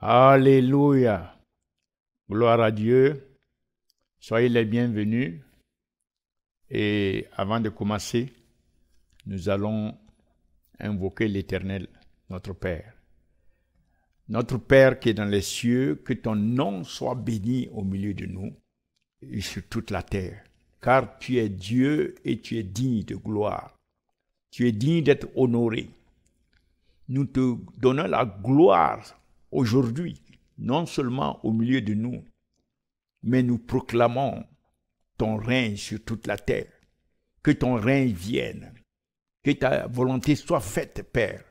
Alléluia. Gloire à Dieu. Soyez les bienvenus. Et avant de commencer, nous allons invoquer l'Éternel, notre Père. Notre Père qui est dans les cieux, que ton nom soit béni au milieu de nous et sur toute la terre. Car tu es Dieu et tu es digne de gloire. Tu es digne d'être honoré. Nous te donnons la gloire aujourd'hui, non seulement au milieu de nous, mais nous proclamons ton règne sur toute la terre. Que ton règne vienne. Que ta volonté soit faite, Père.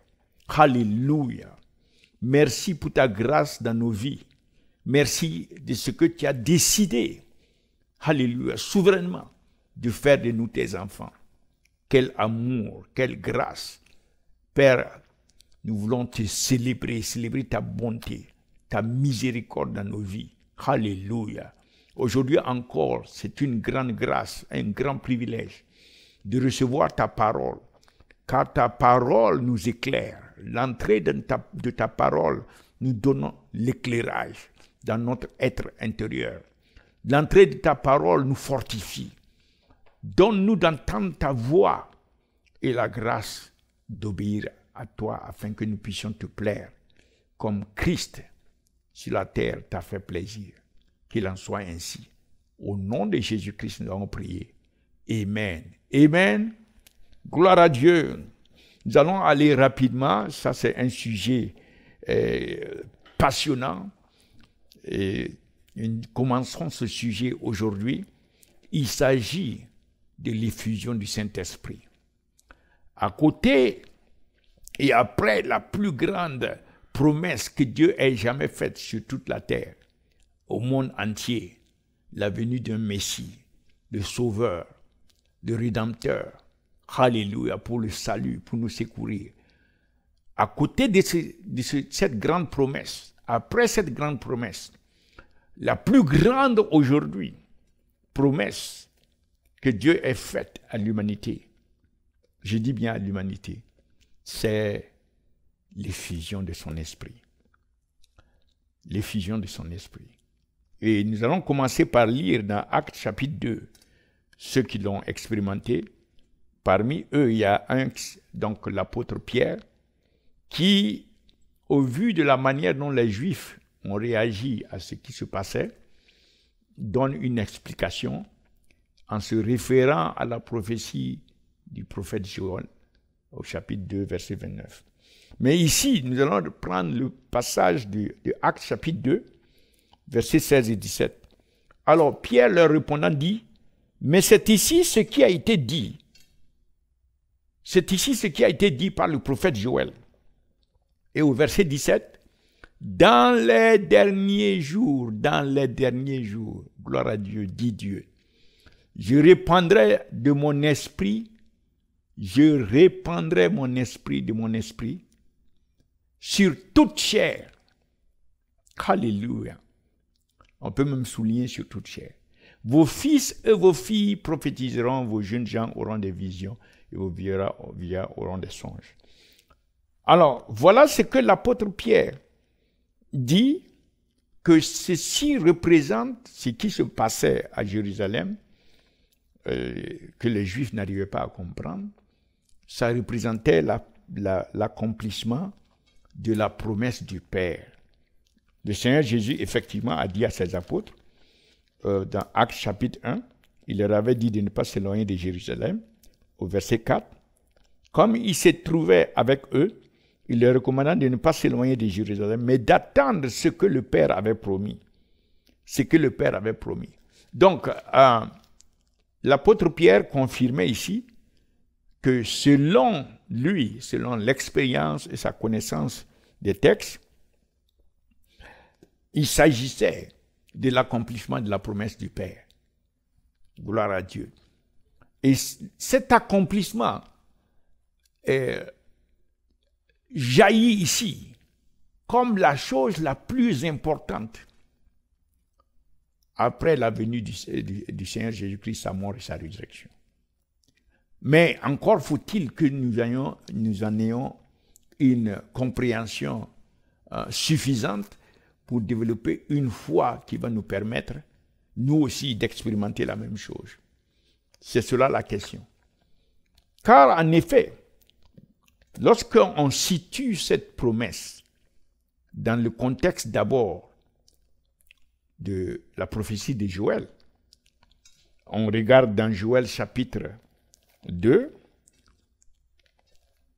Alléluia. Merci pour ta grâce dans nos vies. Merci de ce que tu as décidé, Alléluia, souverainement, de faire de nous tes enfants. Quel amour, quelle grâce. Père, nous voulons te célébrer, célébrer ta bonté, ta miséricorde dans nos vies. Alléluia. Aujourd'hui encore, c'est une grande grâce, un grand privilège de recevoir ta parole, car ta parole nous éclaire. L'entrée de ta, parole nous donne l'éclairage dans notre être intérieur. L'entrée de ta parole nous fortifie. Donne-nous d'entendre ta voix et la grâce d'obéir à toi afin que nous puissions te plaire, comme Christ sur la terre t'a fait plaisir. Qu'il en soit ainsi. Au nom de Jésus-Christ, nous allons prier, Amen. Amen. Gloire à Dieu. Nous allons aller rapidement. Ça, c'est un sujet euh, passionnant. Et ce sujet aujourd'hui. Il s'agit de l'effusion du Saint-Esprit. À côté et après, la plus grande promesse que Dieu ait jamais faite sur toute la terre, au monde entier, la venue d'un Messie, de Sauveur, de Rédempteur, Hallelujah, pour le salut, pour nous secourir. À côté de, cette grande promesse, après cette grande promesse, la plus grande aujourd'hui promesse que Dieu ait faite à l'humanité, je dis bien à l'humanité, c'est l'effusion de son esprit. L'effusion de son esprit. Et nous allons commencer par lire dans Actes chapitre 2, ceux qui l'ont expérimenté. Parmi eux, il y a un, donc l'apôtre Pierre, qui, au vu de la manière dont les Juifs ont réagi à ce qui se passait, donne une explication en se référant à la prophétie du prophète Joël, au chapitre 2, verset 29. Mais ici, nous allons prendre le passage de, chapitre 2, versets 16 et 17. Alors Pierre leur répondant dit, mais c'est ici ce qui a été dit. C'est ici ce qui a été dit par le prophète Joël. Et au verset 17, dans les derniers jours, dans les derniers jours, gloire à Dieu, dit Dieu, je répandrai de mon esprit je répandrai mon esprit de mon esprit sur toute chair. Alléluia. On peut même souligner sur toute chair. Vos fils et vos filles prophétiseront, vos jeunes gens auront des visions et vos vieux auront des songes. Alors, voilà ce que l'apôtre Pierre dit que ceci représente ce qui se passait à Jérusalem, euh, que les Juifs n'arrivaient pas à comprendre, ça représentait l'accomplissement la, de la promesse du Père. Le Seigneur Jésus, effectivement, a dit à ses apôtres, euh, dans Actes chapitre 1, il leur avait dit de ne pas s'éloigner de Jérusalem, au verset 4, comme il se trouvait avec eux, il leur recommanda de ne pas s'éloigner de Jérusalem, mais d'attendre ce que le Père avait promis. Ce que le Père avait promis. Donc, euh, l'apôtre Pierre confirmait ici que selon lui, selon l'expérience et sa connaissance des textes, il s'agissait de l'accomplissement de la promesse du Père. Gloire à Dieu. Et cet accomplissement jaillit ici comme la chose la plus importante après la venue du Seigneur Jésus-Christ, sa mort et sa résurrection. Mais encore faut-il que nous, ayons, nous en ayons une compréhension euh, suffisante pour développer une foi qui va nous permettre, nous aussi, d'expérimenter la même chose. C'est cela la question. Car en effet, lorsqu'on situe cette promesse dans le contexte d'abord de la prophétie de Joël, on regarde dans Joël chapitre 2,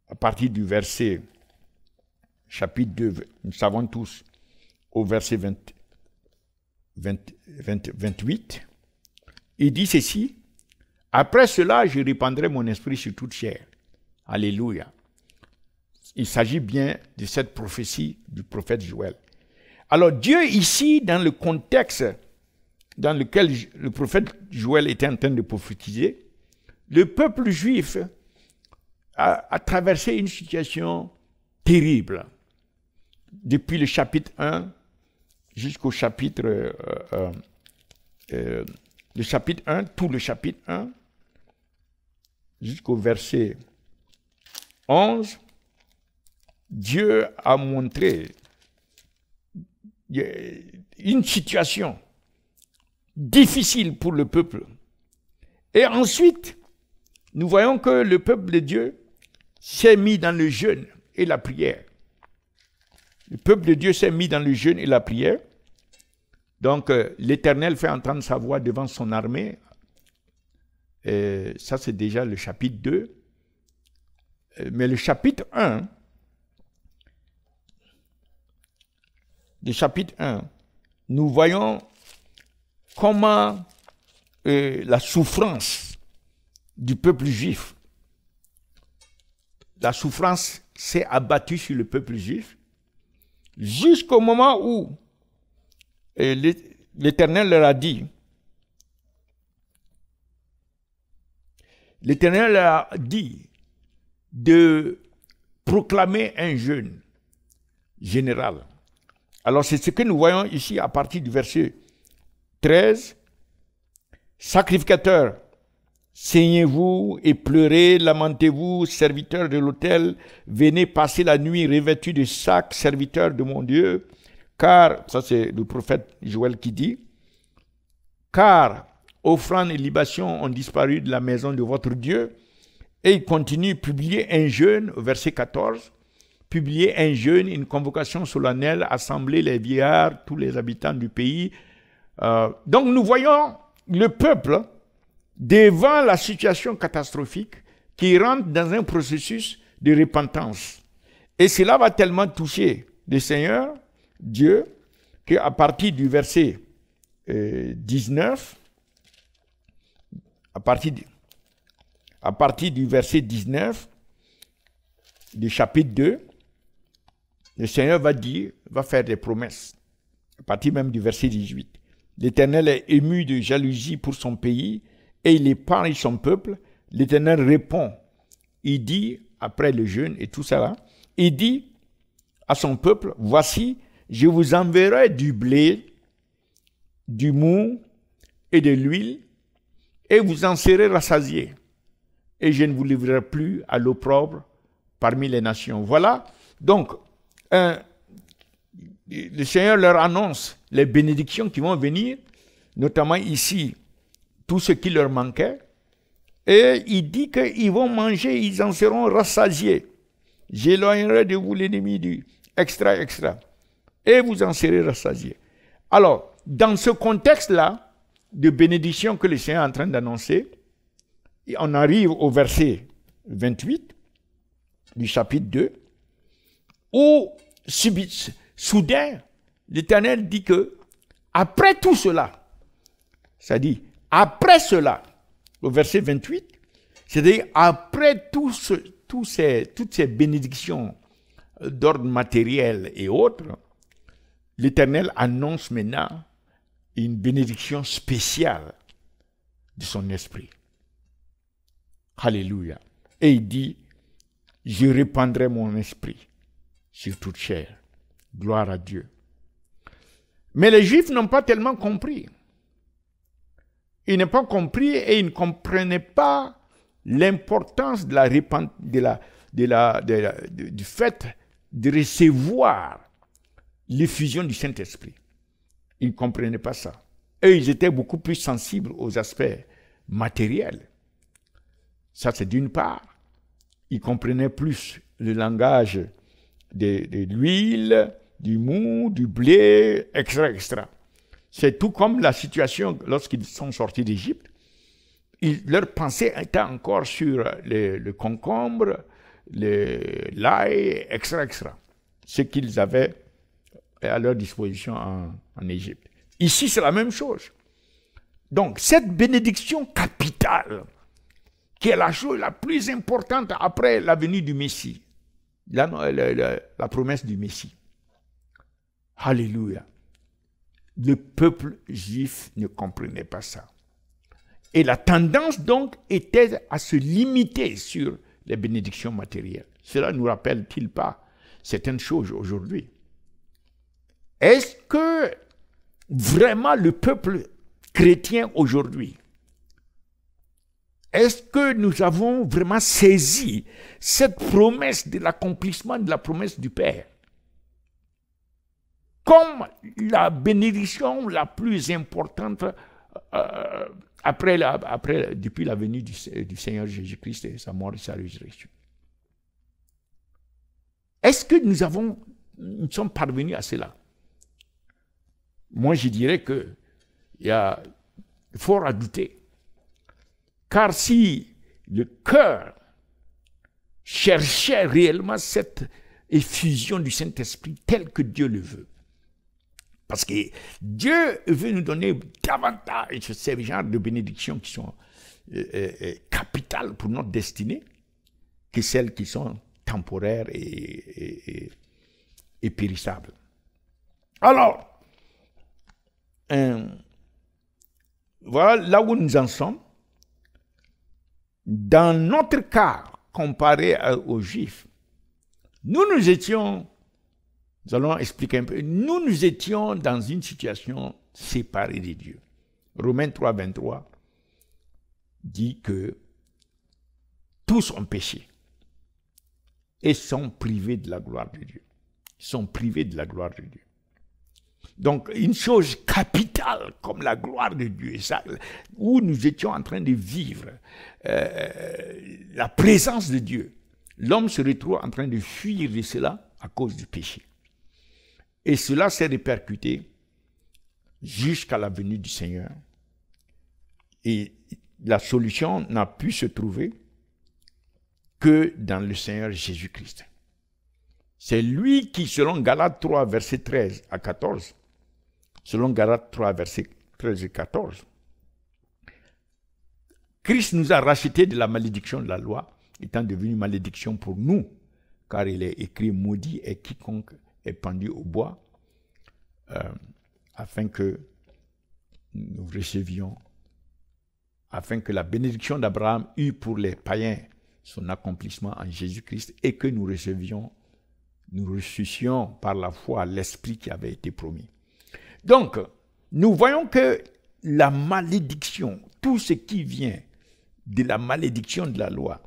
à partir du verset chapitre 2, nous savons tous, au verset 28, il dit ceci, Après cela, je répandrai mon esprit sur toute chair. Alléluia. Il s'agit bien de cette prophétie du prophète Joël. Alors Dieu ici, dans le contexte dans lequel le prophète Joël était en train de prophétiser, le peuple juif a, traversé une situation terrible depuis le chapitre 1 jusqu'au chapitre, euh, euh, euh, le chapitre 1, tout le chapitre 1, jusqu'au verset 11, Dieu a montré une situation difficile pour le peuple. Et ensuite, nous voyons que le peuple de Dieu s'est mis dans le jeûne et la prière. Le peuple de Dieu s'est mis dans le jeûne et la prière. Donc euh, l'Éternel fait entendre sa voix devant son armée. Euh, ça, c'est déjà le chapitre 2. Euh, mais le chapitre 1, le chapitre 1, nous voyons comment la souffrance du peuple juif. La souffrance s'est abattue sur le peuple juif jusqu'au moment où l'Éternel leur a dit, l'Éternel a dit de proclamer un jeûne général. Alors c'est ce que nous voyons ici à partir du verset 13. Sacrificateur « vous et pleurez, lamentez-vous, serviteurs de l'autel, venez passer la nuit revêtus de sacs, serviteurs de mon Dieu, car, ça c'est le prophète Joël qui dit, car offrandes et libations ont disparu de la maison de votre Dieu, et il continue, publier un jeûne, verset 14, publier un jeûne, une convocation solennelle, assembler les vieillards, tous les habitants du pays. Euh, donc nous voyons le peuple, devant la situation catastrophique qui rentre dans un processus de repentance. Et cela va tellement toucher le Seigneur, Dieu, qu'à partir du verset 19, à partir, à partir du verset 19 euh, du chapitre 2, le Seigneur va dire, va faire des promesses, à partir même du verset 18. L'Éternel est ému de jalousie pour son pays et il épargne son peuple, l'Éternel répond. Il dit, après le jeûne et tout ça il dit à son peuple, voici, je vous enverrai du blé, du mou et de l'huile, et vous en serez rassasiés, et je ne vous livrerai plus à l'opprobre parmi les nations. Voilà, donc, le Seigneur leur annonce les bénédictions qui vont venir, notamment ici, tout ce qui leur manquait. Et il dit qu'ils vont manger, ils en seront rassasiés. J'éloignerai de vous l'ennemi du extra, extra. Et vous en serez rassasiés. Alors, dans ce contexte-là, de bénédiction que le Seigneur est en train d'annoncer, on arrive au verset 28 du chapitre 2, où soudain, l'Éternel dit que, après tout cela, ça dit, après cela, au verset 28, c'est-à-dire après toutes ces bénédictions d'ordre matériel et autres, l'Éternel annonce maintenant une bénédiction spéciale de son esprit. Alléluia. Et il dit, je répandrai mon esprit sur toute chair. Gloire à Dieu. Mais les Juifs n'ont pas tellement compris. Ils n'ont pas compris et ils ne comprenaient pas l'importance de la, de la, de la, de du fait de recevoir l'effusion du Saint-Esprit. Ils ne comprenaient pas ça. Et ils étaient beaucoup plus sensibles aux aspects matériels. Ça, c'est d'une part. Ils comprenaient plus le langage de, de l'huile, du mou, du blé, etc., etc. C'est tout comme la situation lorsqu'ils sont sortis d'Égypte. Leur pensée était encore sur le, concombre, l'ail, etc., etc. Ce qu'ils avaient à leur disposition en, Égypte. Ici, c'est la même chose. Donc, cette bénédiction capitale, qui est la chose la plus importante après la venue du Messie, la promesse du Messie. Alléluia. Le peuple juif ne comprenait pas ça. Et la tendance donc était à se limiter sur les bénédictions matérielles. Cela nous rappelle-t-il pas certaines choses aujourd'hui Est-ce que vraiment le peuple chrétien aujourd'hui, est-ce que nous avons vraiment saisi cette promesse de l'accomplissement de la promesse du Père comme la bénédiction la plus importante euh, euh, après, la, après depuis la venue du, Seigneur Jésus-Christ et sa mort et sa résurrection. Est-ce que nous avons, nous sommes parvenus à cela Moi, je dirais que il y a fort à douter, car si le cœur cherchait réellement cette effusion du Saint-Esprit telle que Dieu le veut, parce que Dieu veut nous donner davantage ces genre de bénédictions qui sont euh, euh, euh, capitales pour notre destinée que celles qui sont temporaires et, et, périssables. Alors, hein, voilà là où nous en sommes. Dans notre cas, comparé aux Juifs, nous nous étions nous allons expliquer un peu. Nous, nous étions dans une situation séparée de Dieu. Romains 3, 23 dit que tous ont péché et sont privés de la gloire de Dieu. Ils sont privés de la gloire de Dieu. Donc, une chose capitale comme la gloire de Dieu, ça, où nous étions en train de vivre, euh, euh, la présence de Dieu, l'homme se retrouve en train de fuir de cela à cause du péché. Et cela s'est répercuté jusqu'à la venue du Seigneur. Et la solution n'a pu se trouver que dans le Seigneur Jésus-Christ. C'est lui qui, selon Galates 3, verset 13 à 14, selon Galates 3, verset 13 et 14, Christ nous a rachetés de la malédiction de la loi, étant devenu malédiction pour nous, car il est écrit maudit est quiconque pendu au bois, euh, afin que nous recevions, afin que la bénédiction d'Abraham eût pour les païens son accomplissement en Jésus-Christ et que nous recevions, nous ressuscions par la foi l'Esprit qui avait été promis. Donc, nous voyons que la malédiction, tout ce qui vient de la malédiction de la loi,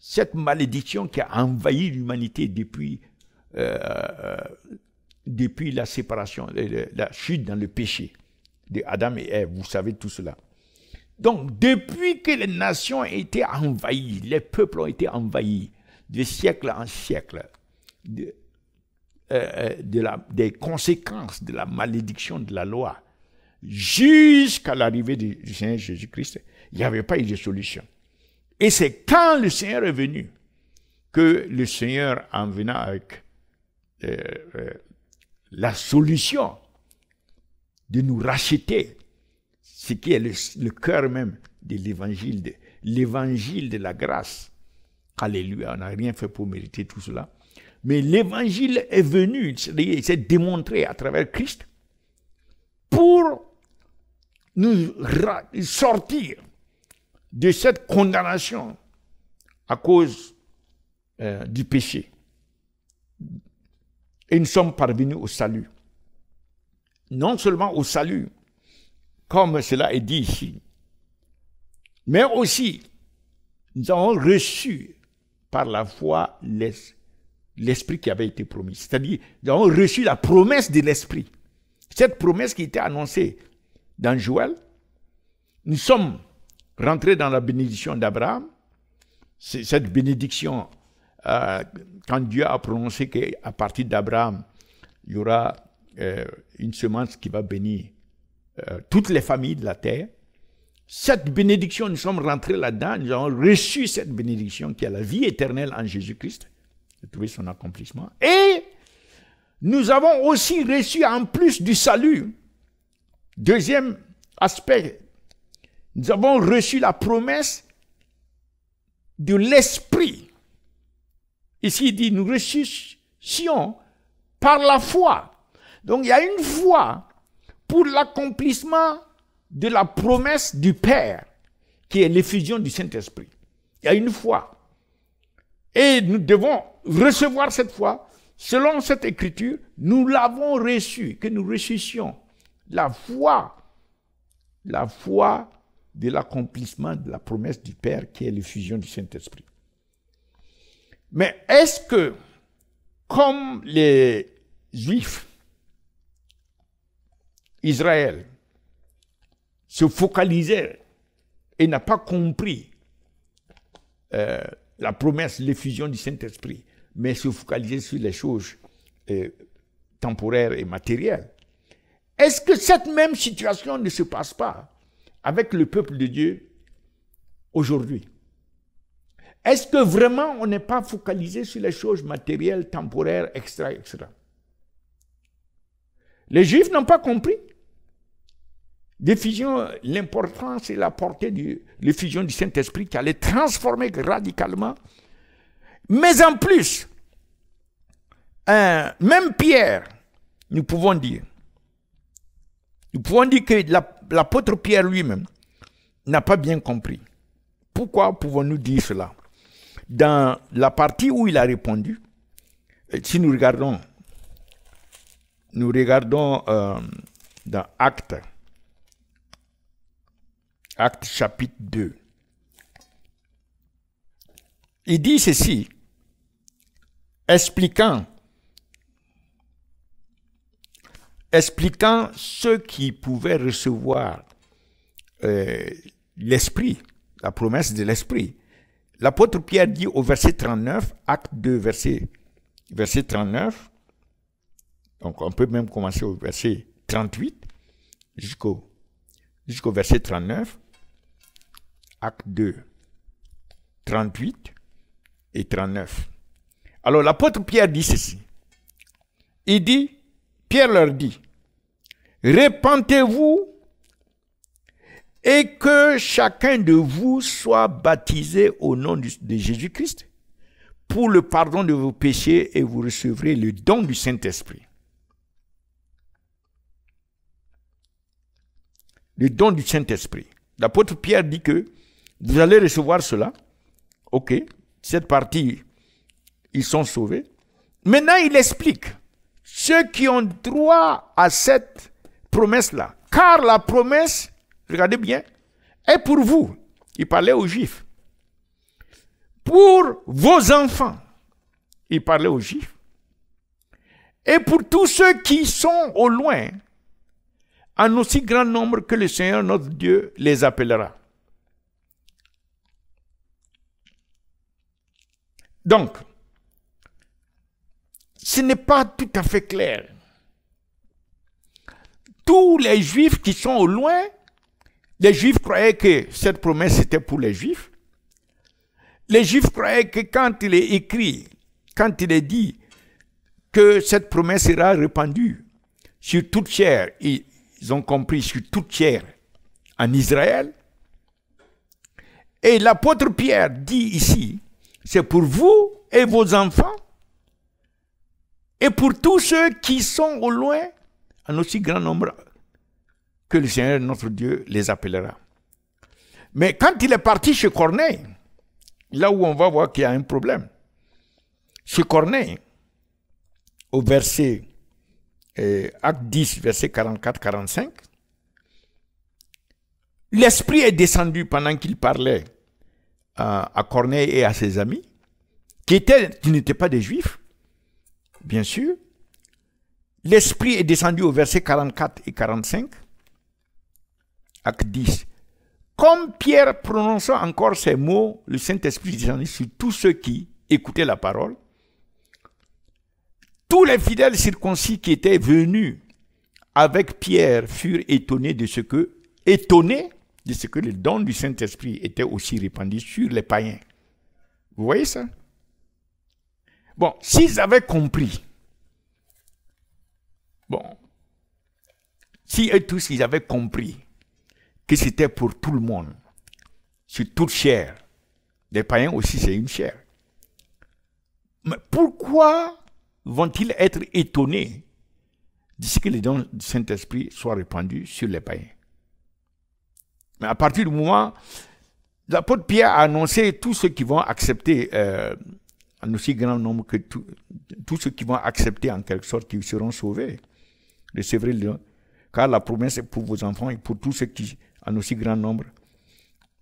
cette malédiction qui a envahi l'humanité depuis euh, euh, depuis la séparation, euh, la chute dans le péché de Adam et Ève. Vous savez tout cela. Donc, depuis que les nations ont été envahies, les peuples ont été envahis, de siècle en siècle, de, de la, des conséquences de la malédiction de la loi, jusqu'à l'arrivée du Seigneur Jésus-Christ, il n'y avait pas eu de solution. Et c'est quand le Seigneur est venu que le Seigneur, en venant avec euh, euh, la solution de nous racheter ce qui est le, cœur même de l'évangile de, l'évangile de la grâce. Alléluia, on n'a rien fait pour mériter tout cela. Mais l'évangile est venu, c'est démontré à travers Christ pour nous sortir de cette condamnation à cause euh, du péché et nous sommes parvenus au salut. Non seulement au salut, comme cela est dit ici, mais aussi nous avons reçu par la foi l'Esprit qui avait été promis. C'est-à-dire, nous avons reçu la promesse de l'Esprit. Cette promesse qui était annoncée dans Joël, nous sommes rentrés dans la bénédiction d'Abraham. Cette bénédiction euh, quand Dieu a prononcé qu'à partir d'Abraham, il y aura euh, une semence qui va bénir euh, toutes les familles de la terre, cette bénédiction, nous sommes rentrés là-dedans, nous avons reçu cette bénédiction qui est la vie éternelle en Jésus-Christ, de trouver son accomplissement. Et nous avons aussi reçu, en plus du salut, deuxième aspect, nous avons reçu la promesse de l'Esprit Ici, il dit, nous ressuscions par la foi. Donc, il y a une foi pour l'accomplissement de la promesse du Père, qui est l'effusion du Saint-Esprit. Il y a une foi. Et nous devons recevoir cette foi. Selon cette écriture, nous l'avons reçue, que nous ressuscions. La foi, la foi de l'accomplissement de la promesse du Père, qui est l'effusion du Saint-Esprit. Mais est-ce que, comme les Juifs, Israël se focalisaient et n'a pas compris euh, la promesse, l'effusion du Saint-Esprit, mais se focalisait sur les choses euh, temporaires et matérielles. Est-ce que cette même situation ne se passe pas avec le peuple de Dieu aujourd'hui est-ce que vraiment on n'est pas focalisé sur les choses matérielles, temporaires, extra, extra Les Juifs n'ont pas compris. l'importance et la portée de l'effusion du Saint-Esprit qui allait transformer radicalement. Mais en plus, hein, même Pierre, nous pouvons dire, nous pouvons dire que l'apôtre Pierre lui-même n'a pas bien compris. Pourquoi pouvons-nous dire cela dans la partie où il a répondu, euh, si nous regardons, nous regardons euh, dans Acte, Acte chapitre 2, il dit ceci, expliquant, expliquant ceux qui pouvaient recevoir euh, l'Esprit, la promesse de l'Esprit l'apôtre Pierre dit au verset 39, acte 2, verset, 39, donc on peut même commencer au verset 38 jusqu'au jusqu'au verset 39, acte 2, 38 et 39. Alors l'apôtre Pierre dit ceci. Il dit, Pierre leur dit, répentez-vous et que chacun de vous soit baptisé au nom de Jésus-Christ pour le pardon de vos péchés et vous recevrez le don du Saint-Esprit. Le don du Saint-Esprit. L'apôtre Pierre dit que vous allez recevoir cela. OK, cette partie, ils sont sauvés. Maintenant, il explique ceux qui ont droit à cette promesse-là. Car la promesse regardez bien, Et pour vous. Il parlait aux Juifs. Pour vos enfants, il parlait aux Juifs. Et pour tous ceux qui sont au loin, en aussi grand nombre que le Seigneur notre Dieu les appellera. Donc, ce n'est pas tout à fait clair. Tous les Juifs qui sont au loin les Juifs croyaient que cette promesse était pour les Juifs. Les Juifs croyaient que quand il est écrit, quand il est dit que cette promesse sera répandue sur toute chair, ils ont compris sur toute chair en Israël. Et l'apôtre Pierre dit ici, c'est pour vous et vos enfants et pour tous ceux qui sont au loin, en aussi grand nombre que le Seigneur notre Dieu les appellera. Mais quand il est parti chez Corneille, là où on va voir qu'il y a un problème, chez Corneille, au verset euh, acte 10, verset 44-45, l'Esprit est descendu pendant qu'il parlait à, Corneille et à ses amis, qui, qui n'étaient pas des Juifs, bien sûr. L'Esprit est descendu au verset 44 et 45 acte 10. Comme Pierre prononça encore ces mots, le Saint-Esprit descendit sur tous ceux qui écoutaient la parole. Tous les fidèles circoncis qui étaient venus avec Pierre furent étonnés de ce que, étonnés de ce que le don du Saint-Esprit était aussi répandu sur les païens. Vous voyez ça? Bon, s'ils avaient compris, bon, si eux tous, ils avaient compris que c'était pour tout le monde, C'est toute chair. Les païens aussi, c'est une chair. Mais pourquoi vont-ils être étonnés ce que les dons du Saint-Esprit soient répandus sur les païens Mais à partir du moment, l'apôtre Pierre a annoncé tous ceux qui vont accepter, euh, en aussi grand nombre que tout, tous ceux qui vont accepter en quelque sorte, qu'ils seront sauvés, C'est vrai. car la promesse est pour vos enfants et pour tous ceux qui en aussi grand nombre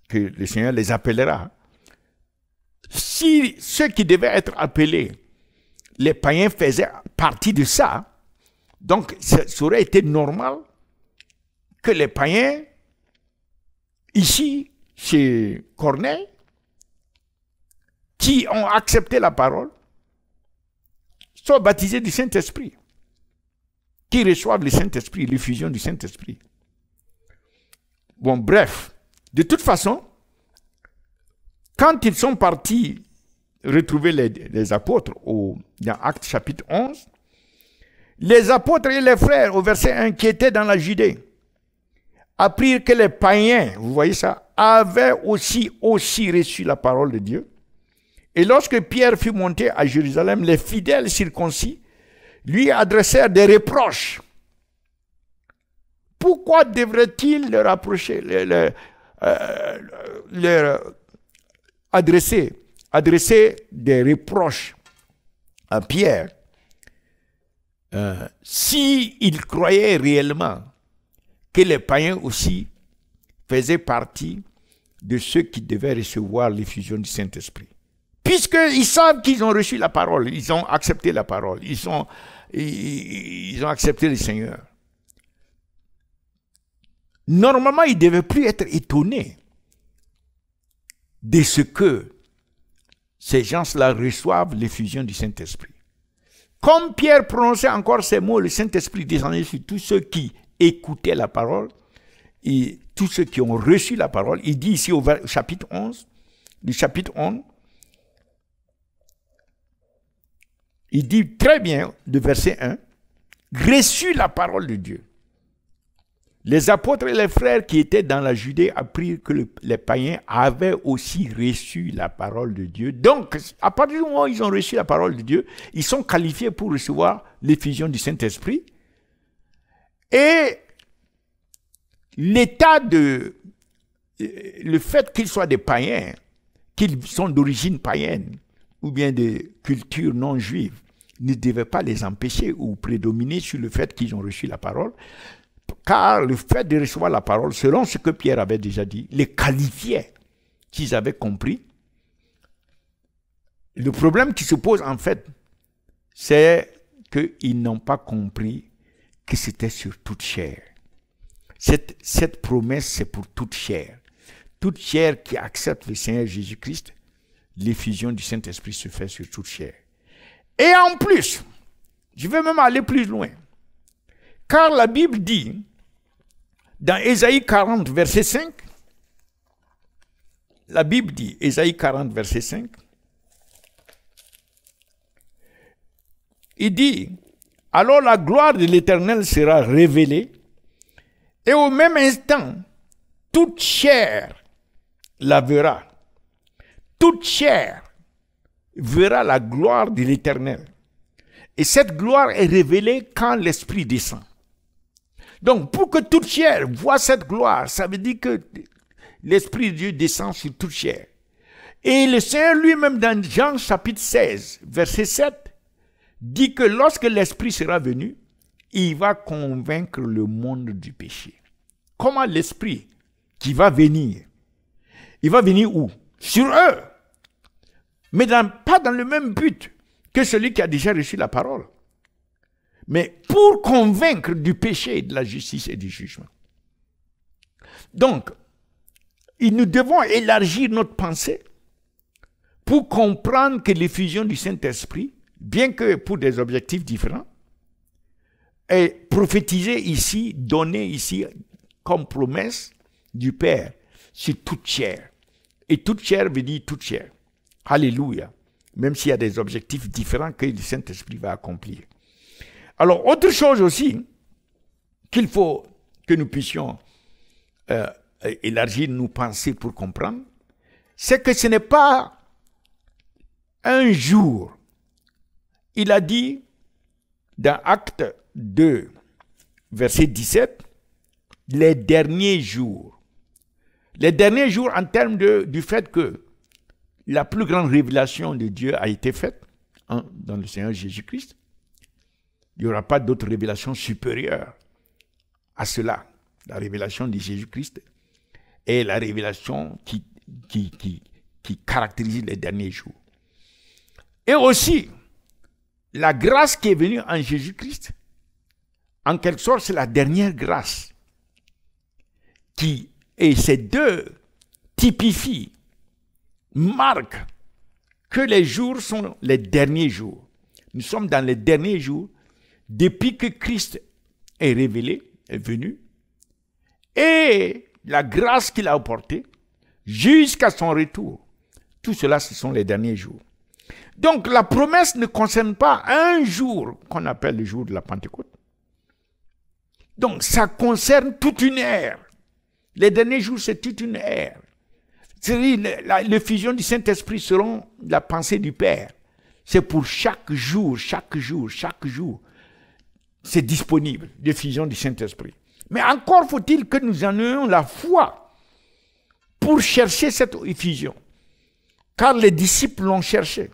que le Seigneur les appellera. Si ceux qui devaient être appelés, les païens faisaient partie de ça, donc ça aurait été normal que les païens, ici, chez Corneille, qui ont accepté la parole, soient baptisés du Saint-Esprit, qui reçoivent le Saint-Esprit, l'effusion du Saint-Esprit. Bon, bref, de toute façon, quand ils sont partis retrouver les, apôtres au, dans Actes chapitre 11, les apôtres et les frères, au verset 1, qui dans la Judée, apprirent que les païens, vous voyez ça, avaient aussi, aussi reçu la parole de Dieu. Et lorsque Pierre fut monté à Jérusalem, les fidèles circoncis lui adressèrent des reproches pourquoi devrait-il leur approcher, euh, leur, adresser, adresser des reproches à Pierre euh, s'il croyait réellement que les païens aussi faisaient partie de ceux qui devaient recevoir l'effusion du Saint-Esprit. Puisqu'ils savent qu'ils ont reçu la parole, ils ont accepté la parole, ils ont, ils ont accepté le Seigneur. Normalement, il ne devait plus être étonné de ce que ces gens-là reçoivent l'effusion du Saint-Esprit. Comme Pierre prononçait encore ces mots, le Saint-Esprit descendait sur tous ceux qui écoutaient la parole et tous ceux qui ont reçu la parole. Il dit ici au chapitre 11, du chapitre 11, il dit très bien, de verset 1, reçu la parole de Dieu. Les apôtres et les frères qui étaient dans la Judée apprirent que les païens avaient aussi reçu la parole de Dieu. Donc, à partir du moment où ils ont reçu la parole de Dieu, ils sont qualifiés pour recevoir l'effusion du Saint-Esprit. Et l'état de... Euh, le fait qu'ils soient des païens, qu'ils sont d'origine païenne ou bien de culture non juive, ne devait pas les empêcher ou prédominer sur le fait qu'ils ont reçu la parole car le fait de recevoir la parole, selon ce que Pierre avait déjà dit, les qualifiait qu'ils avaient compris. Le problème qui se pose en fait, c'est qu'ils n'ont pas compris que c'était sur toute chair. Cette, cette promesse, c'est pour toute chair. Toute chair qui accepte le Seigneur Jésus-Christ, l'effusion du Saint-Esprit se fait sur toute chair. Et en plus, je vais même aller plus loin. Car la Bible dit, dans Ésaïe 40, verset 5, la Bible dit, Ésaïe 40, verset 5, il dit, alors la gloire de l'Éternel sera révélée, et au même instant, toute chair la verra. Toute chair verra la gloire de l'Éternel. Et cette gloire est révélée quand l'Esprit descend. Donc, pour que toute chair voie cette gloire, ça veut dire que l'Esprit de Dieu descend sur toute chair. Et le Seigneur lui-même, dans Jean chapitre 16, verset 7, dit que lorsque l'Esprit sera venu, il va convaincre le monde du péché. Comment l'Esprit qui va venir, il va venir où Sur eux, mais pas dans le même but que celui qui a déjà reçu la parole mais pour convaincre du péché, de la justice et du jugement. Donc, nous devons élargir notre pensée pour comprendre que l'effusion du Saint-Esprit, bien que pour des objectifs différents, est prophétisée ici, donnée ici comme promesse du Père sur toute chair. Et toute chair veut dire toute chair. Alléluia. Même s'il y a des objectifs différents que le Saint-Esprit va accomplir. Alors, autre chose aussi qu'il faut que nous puissions euh, élargir nos pensées pour comprendre, c'est que ce n'est pas un jour. Il a dit dans Acte 2, verset 17, les derniers jours. Les derniers jours en termes de, du fait que la plus grande révélation de Dieu a été faite hein, dans le Seigneur Jésus-Christ. Il n'y aura pas d'autre révélation supérieure à cela, la révélation de Jésus-Christ est la révélation qui, qui, qui, caractérise les derniers jours. Et aussi, la grâce qui est venue en Jésus-Christ, en quelque sorte, c'est la dernière grâce qui, et ces deux typifient, marquent que les jours sont les derniers jours. Nous sommes dans les derniers jours depuis que Christ est révélé, est venu, et la grâce qu'il a apportée jusqu'à son retour. Tout cela, ce sont les derniers jours. Donc la promesse ne concerne pas un jour qu'on appelle le jour de la Pentecôte. Donc ça concerne toute une ère. Les derniers jours, c'est toute une ère. C'est-à-dire, l'effusion du Saint-Esprit seront la pensée du Père. C'est pour chaque jour, chaque jour, chaque jour c'est disponible, l'effusion du Saint-Esprit. Mais encore faut-il que nous en ayons la foi pour chercher cette effusion. Car les disciples l'ont cherché,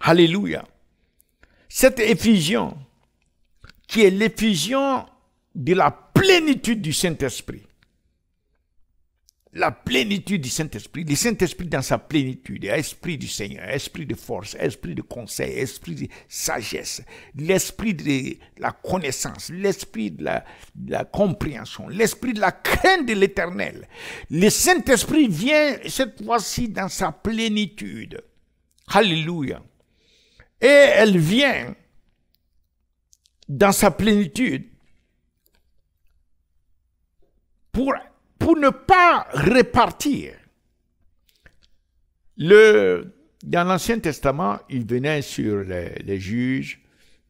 Alléluia. Cette effusion, qui est l'effusion de la plénitude du Saint-Esprit, la plénitude du Saint-Esprit, le Saint-Esprit dans sa plénitude, esprit du Seigneur, esprit de force, esprit de conseil, esprit de sagesse, l'esprit de la connaissance, l'esprit de la, la compréhension, l'esprit de la crainte de l'éternel. Le Saint-Esprit vient cette fois-ci dans sa plénitude. Alléluia. Et elle vient dans sa plénitude pour pour ne pas répartir. Le, dans l'Ancien Testament, il venait sur les, juges,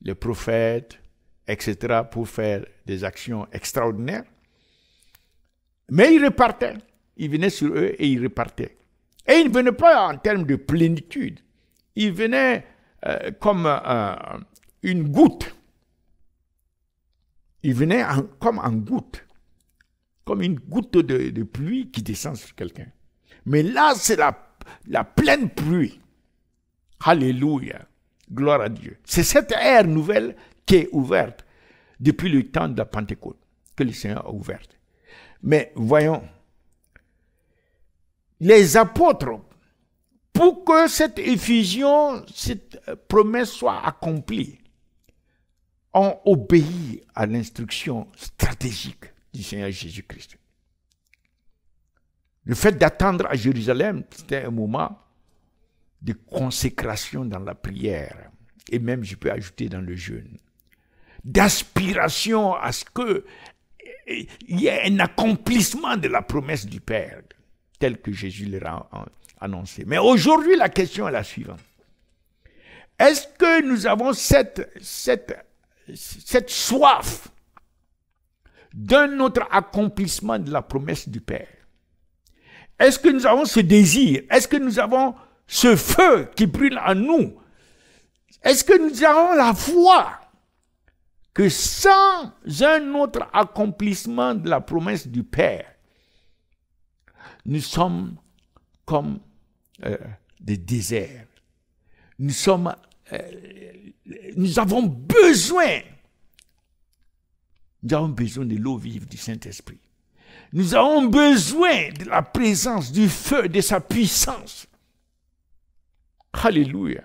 les prophètes, etc., pour faire des actions extraordinaires. Mais il repartait. Il venait sur eux et il repartait. Et il ne venait pas en termes de plénitude. Il venait euh, comme une goutte. Il venait comme en goutte comme une goutte de, pluie qui descend sur quelqu'un. Mais là, c'est la, la pleine pluie. Alléluia. Gloire à Dieu. C'est cette ère nouvelle qui est ouverte depuis le temps de la Pentecôte, que le Seigneur a ouverte. Mais voyons, les apôtres, pour que cette effusion, cette promesse soit accomplie, ont obéi à l'instruction stratégique du Seigneur Jésus-Christ. Le fait d'attendre à Jérusalem, c'était un moment de consécration dans la prière, et même je peux ajouter dans le jeûne, d'aspiration à ce que eh, il y ait un accomplissement de la promesse du Père, telle que Jésus l'a annoncé. Mais aujourd'hui, la question est la suivante. Est-ce que nous avons cette, cette, cette soif d'un autre accomplissement de la promesse du Père. Est-ce que nous avons ce désir Est-ce que nous avons ce feu qui brûle en nous Est-ce que nous avons la foi que sans un autre accomplissement de la promesse du Père, nous sommes comme euh, des déserts. Nous sommes, euh, nous avons besoin nous avons besoin de l'eau vive du Saint-Esprit. Nous avons besoin de la présence du feu, de sa puissance. Alléluia.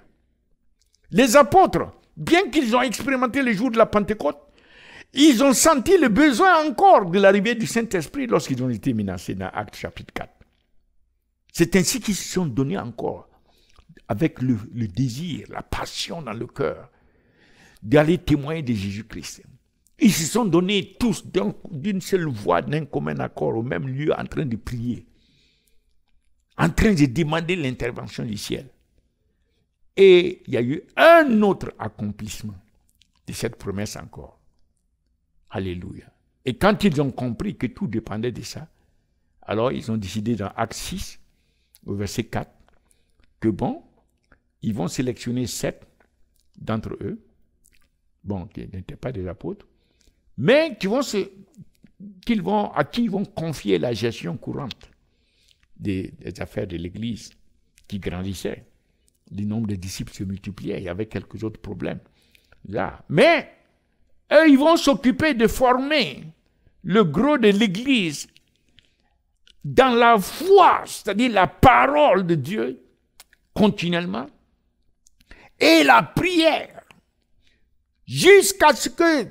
Les apôtres, bien qu'ils ont expérimenté le jour de la Pentecôte, ils ont senti le besoin encore de l'arrivée du Saint-Esprit lorsqu'ils ont été menacés dans Acte chapitre 4. C'est ainsi qu'ils se sont donnés encore, avec le désir, la passion dans le cœur, d'aller témoigner de Jésus-Christ. Ils se sont donnés tous d'une seule voix, d'un commun accord, au même lieu, en train de prier, en train de demander l'intervention du ciel. Et il y a eu un autre accomplissement de cette promesse encore. Alléluia. Et quand ils ont compris que tout dépendait de ça, alors ils ont décidé dans Acte 6, au verset 4, que bon, ils vont sélectionner sept d'entre eux, bon, qui n'étaient pas des apôtres, mais qui vont vont, à qui vont confier la gestion courante des, affaires de l'Église, qui grandissait. Le nombre de disciples se multipliait, il y avait quelques autres problèmes. Là. Mais eux, ils vont s'occuper de former le gros de l'Église dans la foi, c'est-à-dire la parole de Dieu, continuellement, et la prière, jusqu'à ce que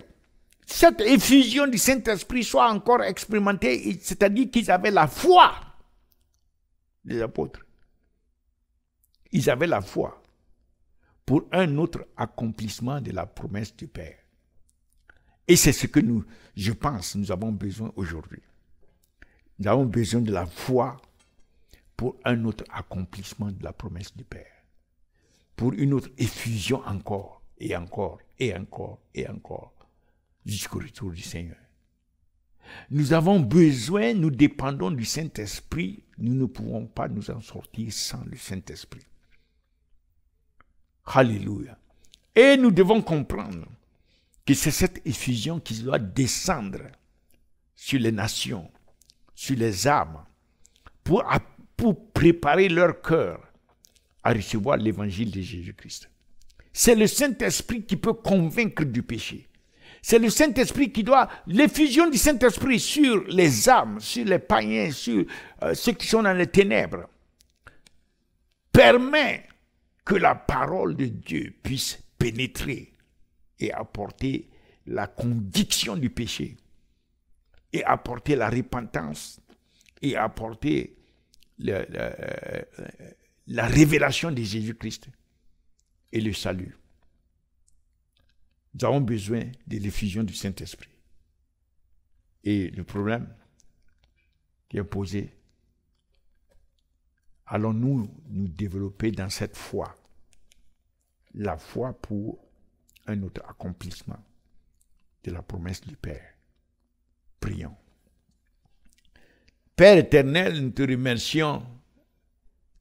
cette effusion du Saint-Esprit soit encore expérimentée, c'est-à-dire qu'ils avaient la foi des apôtres. Ils avaient la foi pour un autre accomplissement de la promesse du Père. Et c'est ce que nous, je pense, nous avons besoin aujourd'hui. Nous avons besoin de la foi pour un autre accomplissement de la promesse du Père, pour une autre effusion encore, et encore, et encore, et encore, jusqu'au retour du Seigneur. Nous avons besoin, nous dépendons du Saint-Esprit. Nous ne pouvons pas nous en sortir sans le Saint-Esprit. Alléluia. Et nous devons comprendre que c'est cette effusion qui doit descendre sur les nations, sur les âmes, pour, pour préparer leur cœur à recevoir l'évangile de Jésus-Christ. C'est le Saint-Esprit qui peut convaincre du péché. C'est le Saint-Esprit qui doit, l'effusion du Saint-Esprit sur les âmes, sur les païens, sur euh, ceux qui sont dans les ténèbres, permet que la parole de Dieu puisse pénétrer et apporter la conviction du péché, et apporter la repentance, et apporter euh, euh, la révélation de Jésus-Christ et le salut. Nous avons besoin de l'effusion du Saint-Esprit. Et le problème qui est posé, allons-nous nous développer dans cette foi La foi pour un autre accomplissement de la promesse du Père. Prions. Père éternel, nous te remercions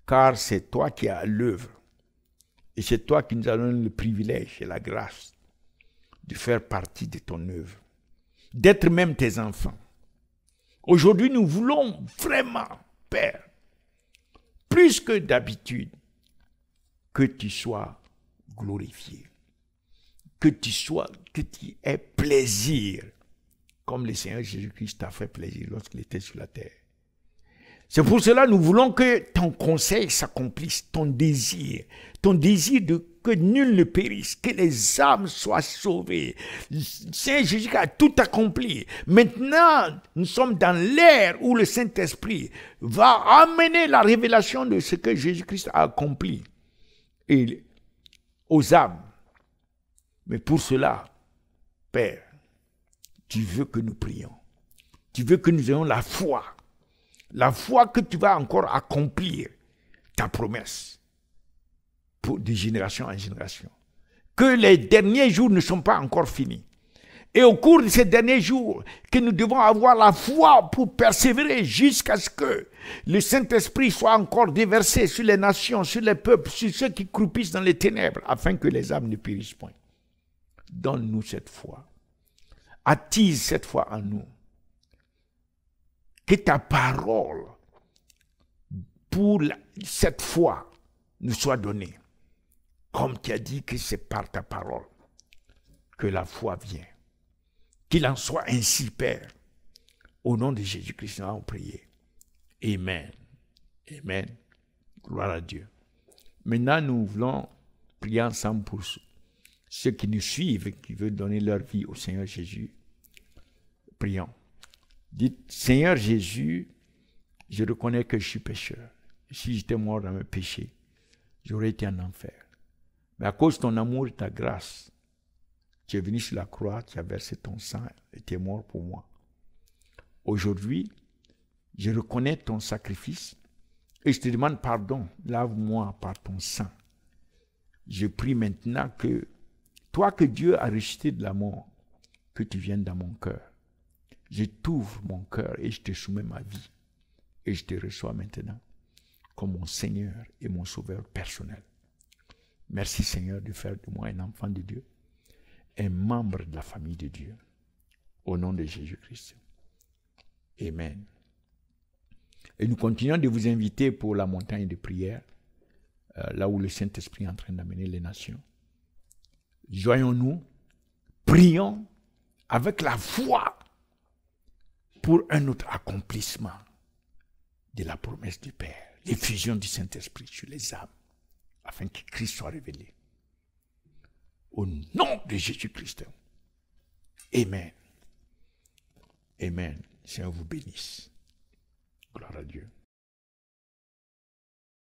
car c'est toi qui as l'œuvre et c'est toi qui nous as donné le privilège et la grâce de faire partie de ton œuvre, d'être même tes enfants. Aujourd'hui, nous voulons vraiment, Père, plus que d'habitude, que tu sois glorifié, que tu sois, que tu aies plaisir, comme le Seigneur Jésus-Christ t'a fait plaisir lorsqu'il était sur la terre. C'est pour cela que nous voulons que ton conseil s'accomplisse, ton désir, ton désir de que nul ne périsse, que les âmes soient sauvées. C'est Jésus a tout accompli. Maintenant, nous sommes dans l'ère où le Saint-Esprit va amener la révélation de ce que Jésus-Christ a accompli et aux âmes. Mais pour cela, Père, tu veux que nous prions. Tu veux que nous ayons la foi la foi que tu vas encore accomplir ta promesse pour, de génération en génération. Que les derniers jours ne sont pas encore finis. Et au cours de ces derniers jours, que nous devons avoir la foi pour persévérer jusqu'à ce que le Saint-Esprit soit encore déversé sur les nations, sur les peuples, sur ceux qui croupissent dans les ténèbres, afin que les âmes ne périssent point. Donne-nous cette foi. Attise cette foi en nous que ta parole pour cette foi nous soit donnée. Comme tu as dit que c'est par ta parole que la foi vient. Qu'il en soit ainsi, Père. Au nom de Jésus-Christ, nous allons prier. Amen. Amen. Gloire à Dieu. Maintenant, nous voulons prier ensemble pour ceux qui nous suivent et qui veulent donner leur vie au Seigneur Jésus. Prions. Dites, Seigneur Jésus, je reconnais que je suis pécheur. Si j'étais mort dans mes péchés, j'aurais été en enfer. Mais à cause de ton amour et de ta grâce, tu es venu sur la croix, tu as versé ton sang et tu es mort pour moi. Aujourd'hui, je reconnais ton sacrifice et je te demande pardon. Lave-moi par ton sang. Je prie maintenant que toi que Dieu a rejeté de la mort, que tu viennes dans mon cœur je t'ouvre mon cœur et je te soumets ma vie. Et je te reçois maintenant comme mon Seigneur et mon Sauveur personnel. Merci Seigneur de faire de moi un enfant de Dieu, un membre de la famille de Dieu. Au nom de Jésus-Christ. Amen. Et nous continuons de vous inviter pour la montagne de prière, euh, là où le Saint-Esprit est en train d'amener les nations. joyons nous prions avec la foi pour un autre accomplissement de la promesse du Père, l'effusion du Saint-Esprit sur les âmes, afin que Christ soit révélé. Au nom de Jésus-Christ. Amen. Amen. Seigneur vous bénisse. Gloire à Dieu.